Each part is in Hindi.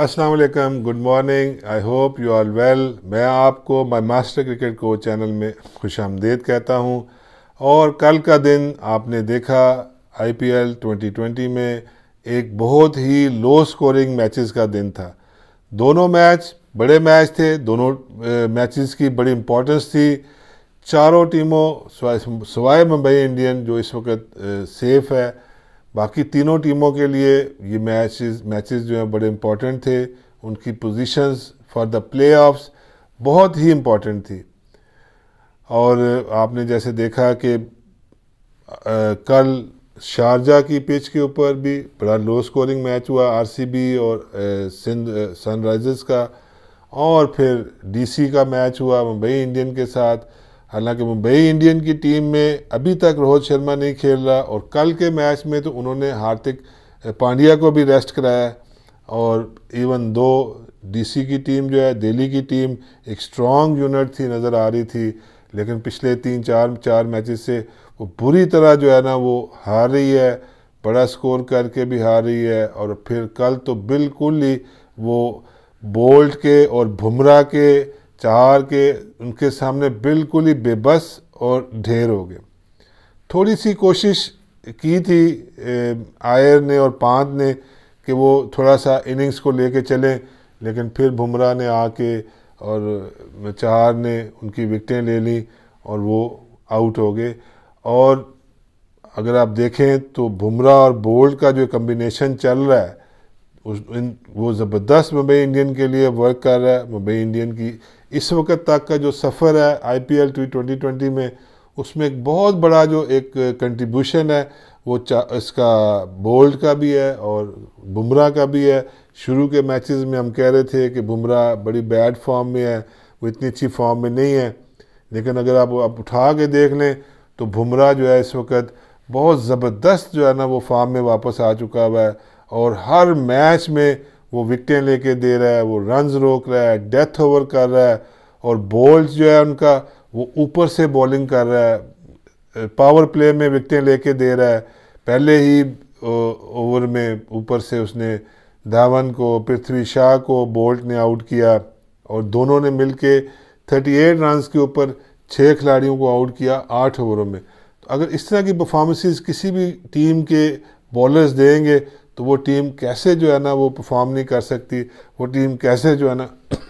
अस्सलाम वालेकुम good morning I hope you are well मैं आपको माय मास्टर क्रिकेट को चैनल में खुश आमदेद कहता हूँ और कल का दिन आपने देखा आईपीएल 2020 में एक बहुत ही लो स्कोरिंग मैचेस का दिन था दोनों मैच बड़े मैच थे दोनों मैचेस की बड़ी इम्पोर्टेंस थी चारों टीमों सवाए मुंबई इंडियन जो इस वक्त सेफ़ है बाकी तीनों टीमों के लिए ये मैचेस मैचेस जो हैं बड़े इम्पॉर्टेंट थे उनकी पोजीशंस फॉर द प्लेऑफ्स बहुत ही इम्पॉर्टेंट थी और आपने जैसे देखा कि कल शारजा की पिच के ऊपर भी बड़ा लो स्कोरिंग मैच हुआ आरसीबी और सिंध सनराइजर्स का और फिर डीसी का मैच हुआ मुंबई इंडियन के साथ हालांकि मुंबई इंडियन की टीम में अभी तक रोहित शर्मा नहीं खेल रहा और कल के मैच में तो उन्होंने हार्दिक पांड्या को भी रेस्ट कराया और इवन दो डीसी की टीम जो है दिल्ली की टीम एक स्ट्रॉन्ग यूनिट थी नज़र आ रही थी लेकिन पिछले तीन चार चार मैचेस से वो बुरी तरह जो है ना वो हार रही है बड़ा स्कोर करके भी हार रही है और फिर कल तो बिल्कुल ही वो बोल्ट के और बुमराह के चार के उनके सामने बिल्कुल ही बेबस और ढेर हो गए थोड़ी सी कोशिश की थी आयर ने और पांत ने कि वो थोड़ा सा इनिंग्स को लेके चलें लेकिन फिर बुमराह ने आके और चार ने उनकी विकटें ले ली और वो आउट हो गए और अगर आप देखें तो बुमराह और बोल्ट का जो कम्बिनेशन चल रहा है उस इन वो ज़बरदस्त मुंबई इंडियन के लिए वर्क कर रहा है मुंबई इंडियन की इस वक्त तक का जो सफ़र है I P L twenty twenty में उसमें एक बहुत बड़ा जो एक कंट्रीब्यूशन है वो इसका बोल्ड का भी है और बुमराह का भी है शुरू के मैचेस में हम कह रहे थे कि बुमराह बड़ी बैड फॉर्म में है वो इतनी अच्छी फॉर्म में नहीं है लेकिन अगर आप आप उठा के देख लें तो बुमराह जो है इस वक्त बहुत ज़बरदस्त जो है ना वो फॉर्म में वापस आ चुका हुआ है और हर मैच में वो विकटें लेके दे रहा है वो रन्स रोक रहा है डेथ ओवर कर रहा है और बॉल्स जो है उनका वो ऊपर से बॉलिंग कर रहा है पावर प्ले में विकटें लेके दे रहा है पहले ही ओवर में ऊपर से उसने धावन को पृथ्वी शाह को बोल्ट ने आउट किया और दोनों ने थर्टी 38 रन्स के ऊपर छः खिलाड़ियों को आउट किया आठ ओवरों में तो अगर इस तरह की परफॉर्मेंसेस किसी भी टीम के बॉलर्स देंगे तो वो टीम कैसे जो है ना वो परफॉर्म नहीं कर सकती वो टीम कैसे जो है ना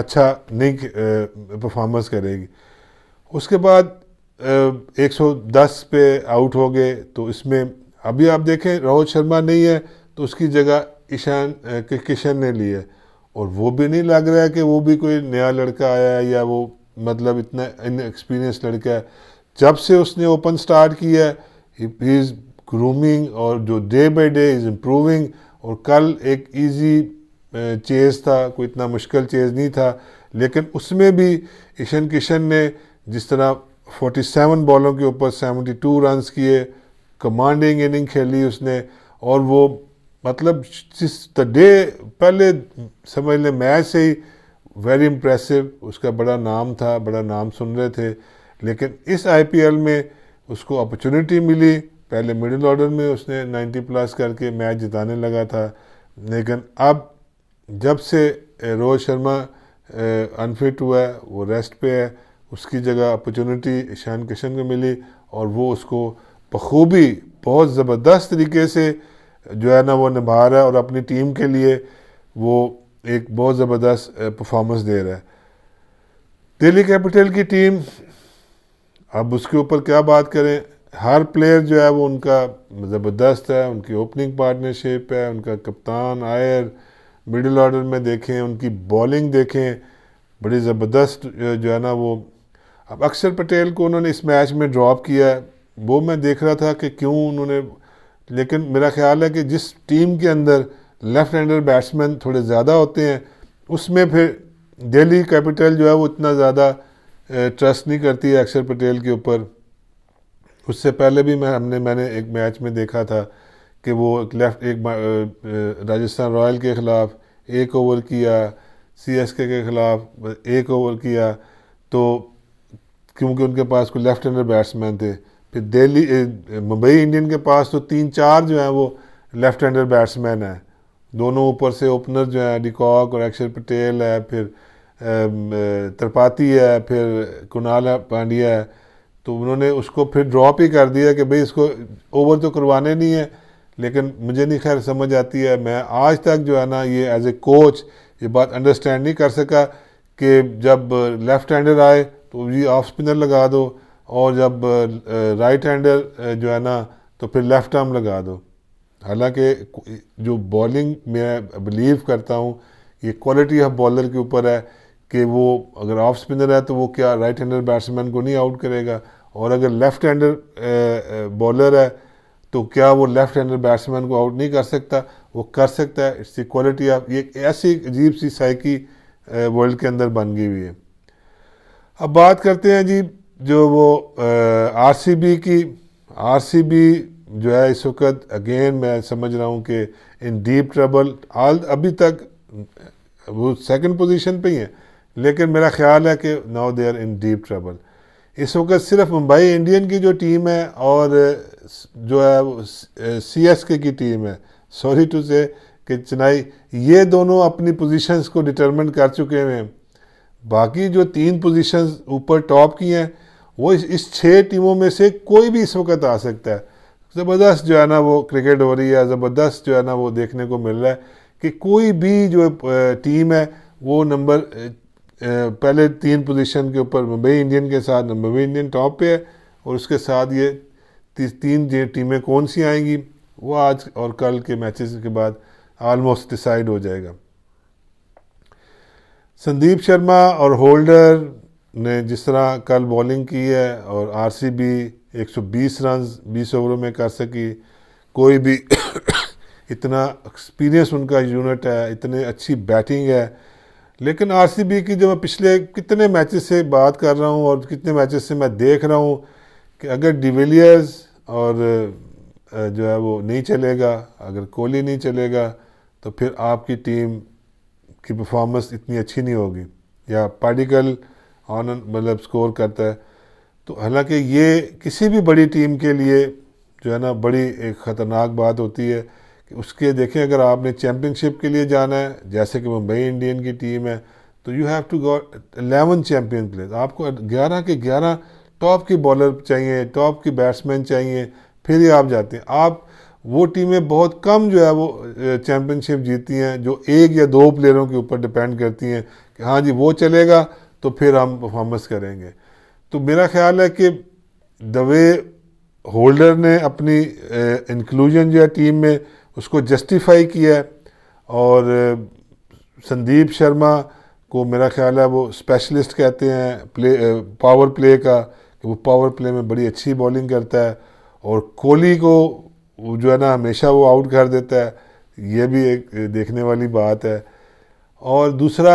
अच्छा नहीं परफॉर्मेंस करेगी उसके बाद एक सौ दस पे आउट हो गए तो इसमें अभी आप देखें रोहित शर्मा नहीं है तो उसकी जगह ईशान किशन ने ली है और वो भी नहीं लग रहा है कि वो भी कोई नया लड़का आया है या वो मतलब इतना इनएक्सपीरियंस लड़का है जब से उसने ओपन स्टार्ट किया है ही इज़ ग्रूमिंग और जो day by day is improving और कल एक ईजी चेज़ था कोई इतना मुश्किल चेज़ नहीं था लेकिन उसमें भी ईशन किशन ने जिस तरह 47 बॉलों के ऊपर 72 रन्स किए कमांडिंग इनिंग खेली उसने और वो मतलब जिस द डे पहले समझ लें मैच से ही वेरी इम्प्रेसिव उसका बड़ा नाम था बड़ा नाम सुन रहे थे लेकिन इस आईपीएल में उसको अपॉर्चुनिटी मिली पहले मिडिल ऑर्डर में उसने 90 प्लस करके मैच जिताने लगा था लेकिन अब जब से रोहित शर्मा अनफिट हुआ है वो रेस्ट पे है उसकी जगह अपॉर्चुनिटी ईशान किशन को मिली और वो उसको बखूबी बहुत ज़बरदस्त तरीके से जो है ना वो निभा रहा है और अपनी टीम के लिए वो एक बहुत ज़बरदस्त परफॉर्मेंस दे रहा है दिल्ली कैपिटल की टीम अब उसके ऊपर क्या बात करें हर प्लेयर जो है वो उनका ज़बरदस्त है उनकी ओपनिंग पार्टनरशिप है उनका कप्तान आयर मिडिल ऑर्डर में देखें उनकी बॉलिंग देखें बड़ी ज़बरदस्त जो है ना वो अब अक्षर पटेल को उन्होंने इस मैच में ड्रॉप किया है वो मैं देख रहा था कि क्यों उन्होंने लेकिन मेरा ख्याल है कि जिस टीम के अंदर लेफ्ट हैंडर बैट्समैन थोड़े ज़्यादा होते हैं उसमें फिर दिल्ली कैपिटल जो है वो इतना ज़्यादा ट्रस्ट नहीं करती है अक्षर पटेल के ऊपर उससे पहले भी मैं हमने मैंने एक मैच में देखा था कि वो एक लेफ्ट एक राजस्थान रॉयल के ख़िलाफ़ एक ओवर किया सीएसके के ख़िलाफ़ एक ओवर किया तो क्योंकि उनके पास कोई लेफ्ट हैंडर बैट्समैन थे फिर दिल्ली मुंबई इंडियन के पास तो तीन चार जो हैं वो लेफ्ट हैंडर बैट्समैन हैं दोनों ऊपर से ओपनर जो हैं डिकॉक और अक्षर पटेल है फिर त्रिपाठी है फिर कुणाल पांड्या है तो उन्होंने उसको फिर ड्रॉप ही कर दिया कि भाई इसको ओवर तो करवाने नहीं है लेकिन मुझे नहीं खैर समझ आती है मैं आज तक जो है ना ये एज ए कोच ये बात अंडरस्टैंड नहीं कर सका कि जब लेफ़्ट हैंडर आए तो ये ऑफ स्पिनर लगा दो और जब राइट हैंडर जो है ना तो फिर लेफ़्ट आर्म लगा दो हालांकि जो बॉलिंग मैं बिलीव करता हूँ ये क्वालिटी ऑफ बॉलर के ऊपर है कि वो अगर ऑफ स्पिनर है तो वो क्या राइट हैंडर बैट्समैन को नहीं आउट करेगा और अगर लेफ्ट हैंडर बॉलर है तो क्या वो लेफ्ट हैंडर बैट्समैन को आउट नहीं कर सकता वो कर सकता है इट्स क्वालिटी ऑफ ये ऐसी अजीब सी साइकी वर्ल्ड के अंदर बन गई हुई है अब बात करते हैं जी जो वो आर की आर जो है इस वक्त अगेन मैं समझ रहा हूँ कि इन डीप ट्रबल आल अभी तक वो सेकंड पोजीशन पे ही है लेकिन मेरा ख्याल है कि now they are in deep trouble इस वक्त सिर्फ मुंबई इंडियन की जो टीम है और जो है सी एस के की टीम है सॉरी टू से कि चेन्नई ये दोनों अपनी पोजीशंस को डिटरमिन कर चुके हैं बाकी जो तीन पोजीशंस ऊपर टॉप की हैं वो इस, इस छः टीमों में से कोई भी इस वक्त आ सकता है ज़बरदस्त जो है ना वो क्रिकेट हो रही है ज़बरदस्त जो है ना वो देखने को मिल रहा है कि कोई भी जो टीम है वो नंबर पहले तीन पोजीशन के ऊपर मुंबई इंडियन के साथ मुंबई इंडियन टॉप पे है और उसके साथ ये तीन टीमें कौन सी आएंगी वो आज और कल के मैचेस के बाद आलमोस्ट डिसाइड हो जाएगा संदीप शर्मा और होल्डर ने जिस तरह कल बॉलिंग की है और आरसीबी 120 रन 20 ओवरों में कर सकी कोई भी इतना एक्सपीरियंस उनका यूनिट है इतने अच्छी बैटिंग है लेकिन आरसीबी की जो मैं पिछले कितने मैचेस से बात कर रहा हूँ और कितने मैचेस से मैं देख रहा हूँ कि अगर डिविलियर्स और जो है वो नहीं चलेगा अगर कोहली नहीं चलेगा तो फिर आपकी टीम की परफॉर्मेंस इतनी अच्छी नहीं होगी या पार्टिकल ऑन मतलब स्कोर करता है तो हालांकि ये किसी भी बड़ी टीम के लिए जो है ना बड़ी एक ख़तरनाक बात होती है उसके देखें अगर आपने चैम्पियनशिप के लिए जाना है जैसे कि मुंबई इंडियन की टीम है तो you have to got eleven champion player आपको ग्यारह के ग्यारह टॉप के बॉलर चाहिए टॉप के बैट्समैन चाहिए फिर ही आप जाते हैं आप वो टीमें बहुत कम जो है वो चैम्पियनशिप जीती हैं जो एक या दो प्लेयरों के ऊपर डिपेंड करती हैं कि हाँ जी वो चलेगा तो फिर हम परफॉर्मेंस करेंगे तो मेरा ख्याल है कि द वे होल्डर ने अपनी इंक्लूजन जो है टीम में उसको जस्टिफाई किया और संदीप शर्मा को मेरा ख्याल है वो स्पेशलिस्ट कहते हैं प्ले पावर प्ले का कि वो पावर प्ले में बड़ी अच्छी बॉलिंग करता है और कोहली को जो है ना हमेशा वो आउट कर देता है ये भी एक देखने वाली बात है और दूसरा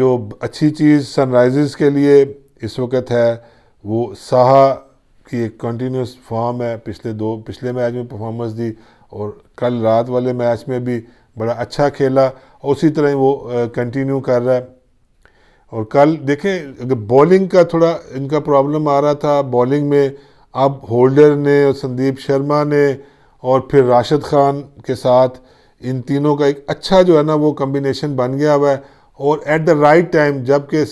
जो अच्छी चीज़ सनराइज़र्स के लिए इस वक्त है वो साहा की एक कंटिन्यूस फॉर्म है पिछले दो पिछले मैच में परफॉर्मेंस दी और कल रात वाले मैच में भी बड़ा अच्छा खेला और उसी तरह ही वो कंटिन्यू कर रहा है और कल देखें अगर बॉलिंग का थोड़ा इनका प्रॉब्लम आ रहा था बॉलिंग में अब होल्डर ने और संदीप शर्मा ने और फिर राशिद खान के साथ इन तीनों का एक अच्छा जो है ना वो कम्बिनेशन बन गया हुआ है और एट द राइट टाइम जबकि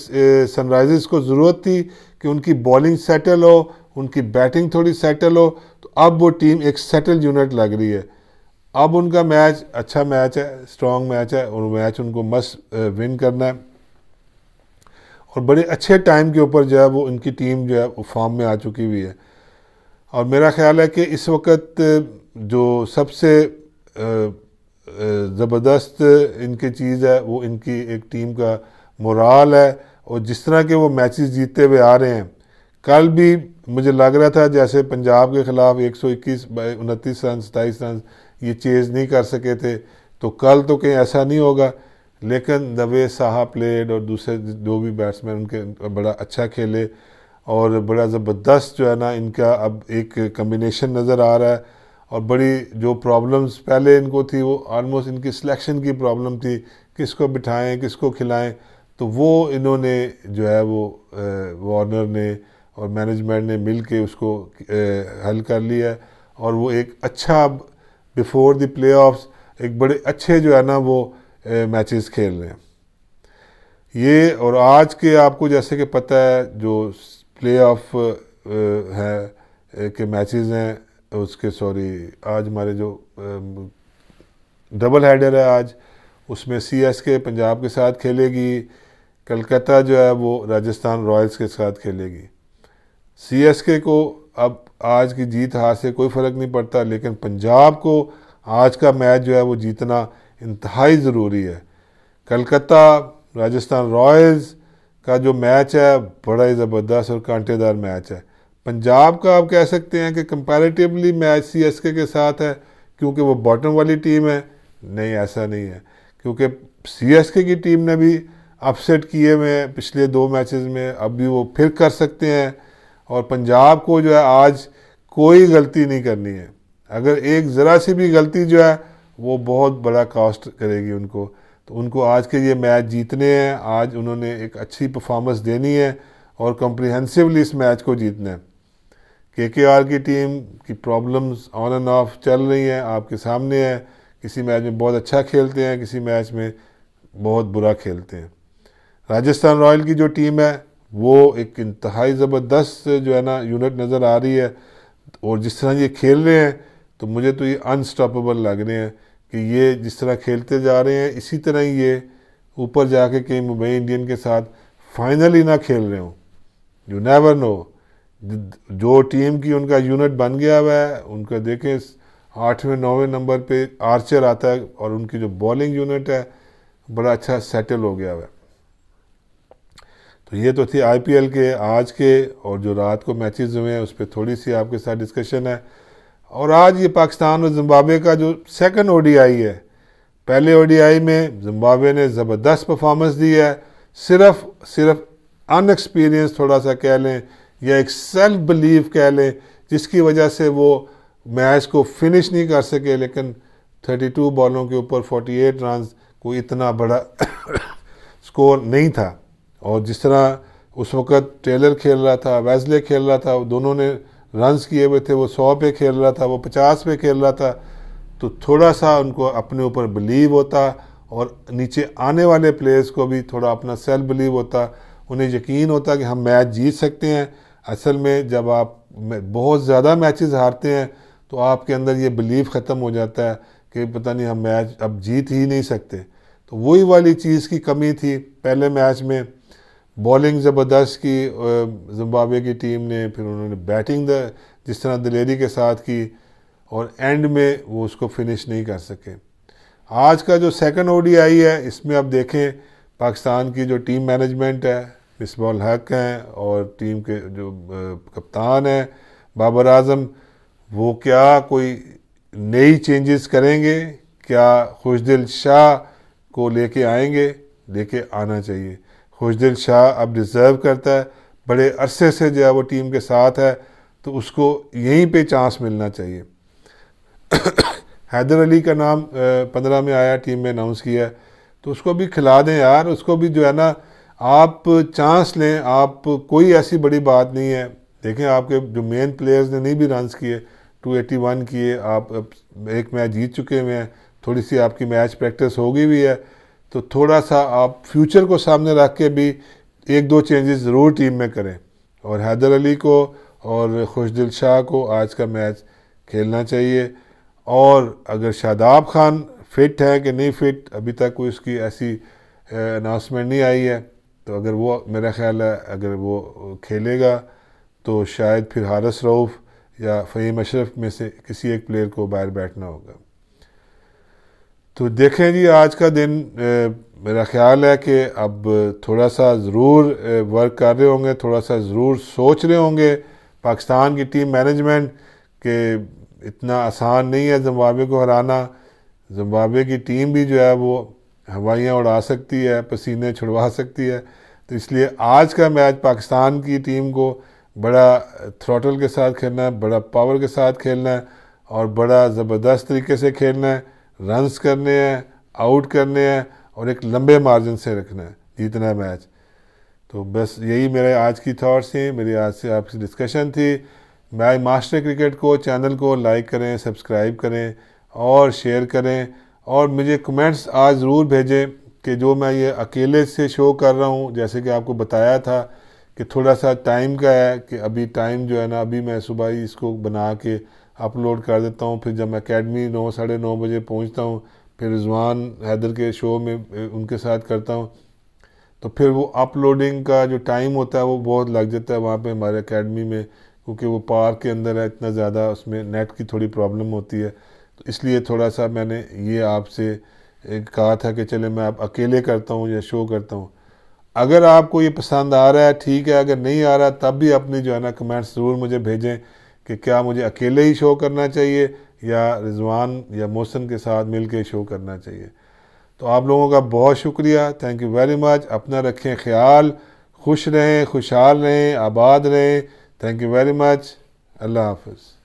सनराइजर्स को ज़रूरत थी कि उनकी बॉलिंग सेटल हो उनकी बैटिंग थोड़ी सेटल हो अब वो टीम एक सेटल यूनिट लग रही है अब उनका मैच अच्छा मैच है स्ट्रॉन्ग मैच है और मैच उनको मस्ट विन करना है और बड़े अच्छे टाइम के ऊपर जो है वो उनकी टीम जो है वो फॉर्म में आ चुकी हुई है और मेरा ख्याल है कि इस वक्त जो सबसे ज़बरदस्त इनकी चीज़ है वो इनकी एक टीम का मोराल है और जिस तरह के वो मैचेस जीतते हुए आ रहे हैं कल भी मुझे लग रहा था जैसे पंजाब के खिलाफ 121 उनतीस रन सताईस रन ये चेज़ नहीं कर सके थे तो कल तो कहीं ऐसा नहीं होगा लेकिन दवे साहा प्लेड और दूसरे दो भी बैट्समैन उनके बड़ा अच्छा खेले और बड़ा ज़बरदस्त जो है ना इनका अब एक कम्बिनेशन नज़र आ रहा है और बड़ी जो प्रॉब्लम्स पहले इनको थी वो ऑलमोस्ट इनकी सिलेक्शन की प्रॉब्लम थी किसको बिठाएं किसको खिलाएं तो वो इन्होंने जो है वो वार्नर ने और मैनेजमेंट ने मिल के उसको हल कर लिया है और वो एक अच्छा बिफोर द प्ले एक बड़े अच्छे जो है ना वो मैचेस खेल रहे हैं ये और आज के आपको जैसे कि पता है जो प्ले ऑफ है के मैचेस हैं उसके सॉरी आज हमारे जो डबल हेडर है आज उसमें सी एस के पंजाब के साथ खेलेगी कलकत्ता जो है वो राजस्थान रॉयल्स के साथ खेलेगी सीएसके को अब आज की जीत हार से कोई फ़र्क नहीं पड़ता लेकिन पंजाब को आज का मैच जो है वो जीतना इंतहाई ज़रूरी है कलकत्ता राजस्थान रॉयल्स का जो मैच है बड़ा ही ज़बरदस्त और कांटेदार मैच है पंजाब का आप कह सकते हैं कि कंपैरेटिवली मैच सी एस के के साथ है क्योंकि वो बॉटम वाली टीम है नहीं ऐसा नहीं है क्योंकि सी एस के की टीम ने भी अपसेट किए हुए हैं पिछले दो मैचेस में अब भी वो फिर कर सकते हैं और पंजाब को जो है आज कोई गलती नहीं करनी है अगर एक ज़रा सी भी गलती जो है वो बहुत बड़ा कास्ट करेगी उनको तो उनको आज के ये मैच जीतने हैं आज उन्होंने एक अच्छी परफॉर्मेंस देनी है और कॉम्प्रिहेंसिवली इस मैच को जीतना है के के आर की टीम की प्रॉब्लम्स ऑन एंड ऑफ चल रही हैं आपके सामने है किसी मैच में बहुत अच्छा खेलते हैं किसी मैच में बहुत बुरा खेलते हैं राजस्थान रॉयल की जो टीम है वो एक इंतहाई ज़बरदस्त जो है ना यूनिट नज़र आ रही है और जिस तरह ये खेल रहे हैं तो मुझे तो ये अनस्टॉपेबल लग रहे हैं कि ये जिस तरह खेलते जा रहे हैं इसी तरह ही ये ऊपर जाके कहीं मुंबई इंडियन के साथ फाइनली ना खेल रहे हों यू नेवर नो जो टीम की उनका यूनिट बन गया हुआ है उनका देखें आठवें नौवें नंबर पे आर्चर आता है और उनकी जो बॉलिंग यूनिट है बड़ा अच्छा सेटल हो गया हुआ है तो ये तो थी आईपीएल के आज के और जो रात को मैचेस हुए हैं उस पर थोड़ी सी आपके साथ डिस्कशन है और आज ये पाकिस्तान और जिम्बाब्वे का जो सेकंड ओडीआई है पहले ओडीआई में जिम्बाब्वे ने ज़बरदस्त परफॉर्मेंस दी है सिर्फ सिर्फ अनएक्सपीरियंस थोड़ा सा कह लें या एक सेल्फ बिलीव कह लें जिसकी वजह से वो मैच को फिनिश नहीं कर सके लेकिन 32 बॉलों के ऊपर 48 रन को इतना बड़ा स्कोर नहीं था और जिस तरह उस वक़्त टेलर खेल रहा था वैजले खेल रहा था दोनों ने रन्स किए हुए थे वो सौ पे खेल रहा था वो पचास पे खेल रहा था तो थोड़ा सा उनको अपने ऊपर बिलीव होता और नीचे आने वाले प्लेयर्स को भी थोड़ा अपना सेल्फ बिलीव होता उन्हें यकीन होता कि हम मैच जीत सकते हैं असल में जब आप बहुत ज़्यादा मैचेस हारते हैं तो आपके अंदर ये बिलीव ख़त्म हो जाता है कि पता नहीं हम मैच अब जीत ही नहीं सकते तो वही वाली चीज़ की कमी थी पहले मैच में बॉलिंग ज़बरदस्त की जिम्बाब्वे की टीम ने फिर उन्होंने बैटिंग जिस तरह दिलेरी के साथ की और एंड में वो उसको फिनिश नहीं कर सके आज का जो सेकंड ओडीआई है इसमें अब देखें पाकिस्तान की जो टीम मैनेजमेंट है मिसबॉल हक हैं और टीम के जो कप्तान हैं बाबर आजम वो क्या कोई नई चेंजेस करेंगे क्या खुशदिल शाह को लेके आएंगे लेके आना चाहिए खोजदिल शाह अब डिज़र्व करता है बड़े अरसे से जो है वो टीम के साथ है तो उसको यहीं पे चांस मिलना चाहिए हैदर अली का नाम पंद्रह में आया टीम में अनाउंस किया तो उसको भी खिला दें यार उसको भी जो है ना आप चांस लें आप कोई ऐसी बड़ी बात नहीं है देखें आपके जो मेन प्लेयर्स ने नहीं भी रनस किए 281 किए आप एक मैच जीत चुके हुए हैं थोड़ी सी आपकी मैच प्रैक्टिस होगी भी है तो थोड़ा सा आप फ्यूचर को सामने रख के भी एक दो चेंजेस ज़रूर टीम में करें और हैदर अली को और खुशदिल शाह को आज का मैच खेलना चाहिए और अगर शादाब खान फिट है कि नहीं फिट अभी तक कोई उसकी ऐसी अनाउंसमेंट नहीं आई है तो अगर वो मेरा ख्याल है अगर वो खेलेगा तो शायद फिर हारस रऊफ़ या फ़हीम अशरफ में से किसी एक प्लेयर को बाहर बैठना होगा तो देखें जी आज का दिन ए, मेरा ख्याल है कि अब थोड़ा सा ज़रूर वर्क कर रहे होंगे थोड़ा सा ज़रूर सोच रहे होंगे पाकिस्तान की टीम मैनेजमेंट के इतना आसान नहीं है जम्बाब्वे को हराना जम्बाब्वे की टीम भी जो है वो हवाइयाँ उड़ा सकती है पसीने छुड़वा सकती है तो इसलिए आज का मैच पाकिस्तान की टीम को बड़ा थ्रोटल के साथ खेलना है बड़ा पावर के साथ खेलना है और बड़ा ज़बरदस्त तरीके से खेलना है रन्स करने हैं आउट करने हैं और एक लंबे मार्जिन से रखना है जीतना है मैच तो बस यही मेरे आज की थॉट्स थी मेरी आज से आपकी डिस्कशन थी मैं मास्टर क्रिकेट को चैनल को लाइक करें सब्सक्राइब करें और शेयर करें और मुझे कमेंट्स आज ज़रूर भेजें कि जो मैं ये अकेले से शो कर रहा हूँ जैसे कि आपको बताया था कि थोड़ा सा टाइम का है कि अभी टाइम जो है ना अभी मैं सुबह ही इसको बना के अपलोड कर देता हूँ फिर जब मैं अकेडमी नौ साढ़े नौ बजे पहुँचता हूँ फिर रिजवान हैदर के शो में उनके साथ करता हूँ तो फिर वो अपलोडिंग का जो टाइम होता है वो बहुत लग जाता है वहाँ पे हमारे अकेडमी में क्योंकि वो पार्क के अंदर है इतना ज़्यादा उसमें नेट की थोड़ी प्रॉब्लम होती है तो इसलिए थोड़ा सा मैंने ये आपसे कहा था कि चले मैं आप अकेले करता हूँ या शो करता हूँ अगर आपको ये पसंद आ रहा है ठीक है अगर नहीं आ रहा तब भी अपनी जो है ना कमेंट्स ज़रूर मुझे भेजें कि क्या मुझे अकेले ही शो करना चाहिए या रिजवान या मोहसन के साथ मिल के शो करना चाहिए तो आप लोगों का बहुत शुक्रिया थैंक यू वेरी मच अपना रखें ख्याल खुश रहें खुशहाल रहें आबाद रहें थैंक यू वेरी मच अल्लाह हाफिज़